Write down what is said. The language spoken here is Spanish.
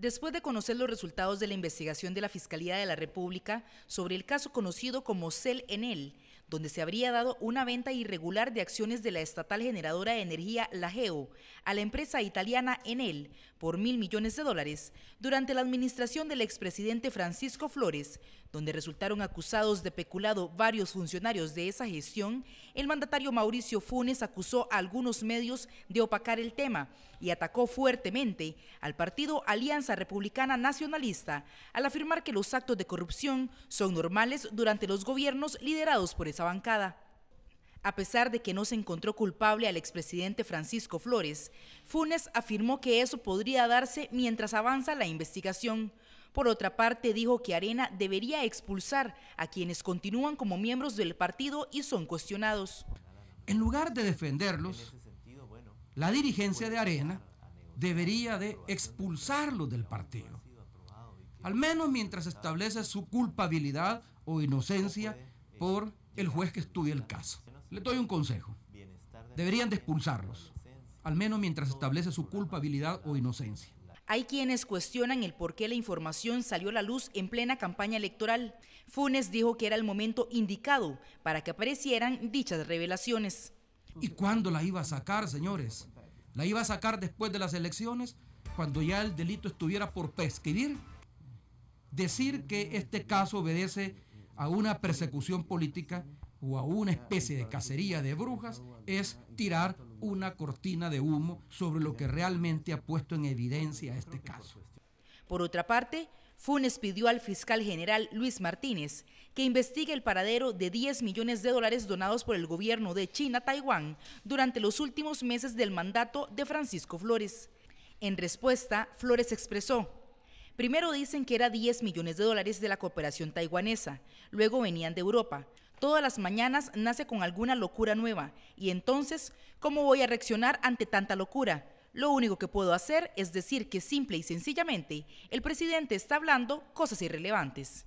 Después de conocer los resultados de la investigación de la Fiscalía de la República sobre el caso conocido como CEL en él, donde se habría dado una venta irregular de acciones de la estatal generadora de energía, Lageo a la empresa italiana Enel por mil millones de dólares durante la administración del expresidente Francisco Flores, donde resultaron acusados de peculado varios funcionarios de esa gestión, el mandatario Mauricio Funes acusó a algunos medios de opacar el tema y atacó fuertemente al partido Alianza Republicana Nacionalista al afirmar que los actos de corrupción son normales durante los gobiernos liderados por esa bancada. A pesar de que no se encontró culpable al expresidente Francisco Flores, Funes afirmó que eso podría darse mientras avanza la investigación. Por otra parte, dijo que Arena debería expulsar a quienes continúan como miembros del partido y son cuestionados. En lugar de defenderlos, la pues, dirigencia de Arena debería de expulsarlos del partido, al menos mientras establece su culpabilidad o inocencia por el juez que estudia el caso. Le doy un consejo. Deberían de expulsarlos, al menos mientras establece su culpabilidad o inocencia. Hay quienes cuestionan el por qué la información salió a la luz en plena campaña electoral. Funes dijo que era el momento indicado para que aparecieran dichas revelaciones. ¿Y cuándo la iba a sacar, señores? ¿La iba a sacar después de las elecciones? Cuando ya el delito estuviera por prescribir. Decir que este caso obedece a una persecución política o a una especie de cacería de brujas es tirar una cortina de humo sobre lo que realmente ha puesto en evidencia este caso. Por otra parte, Funes pidió al fiscal general Luis Martínez que investigue el paradero de 10 millones de dólares donados por el gobierno de China Taiwán durante los últimos meses del mandato de Francisco Flores. En respuesta, Flores expresó, Primero dicen que era 10 millones de dólares de la cooperación taiwanesa, luego venían de Europa. Todas las mañanas nace con alguna locura nueva y entonces, ¿cómo voy a reaccionar ante tanta locura? Lo único que puedo hacer es decir que simple y sencillamente el presidente está hablando cosas irrelevantes.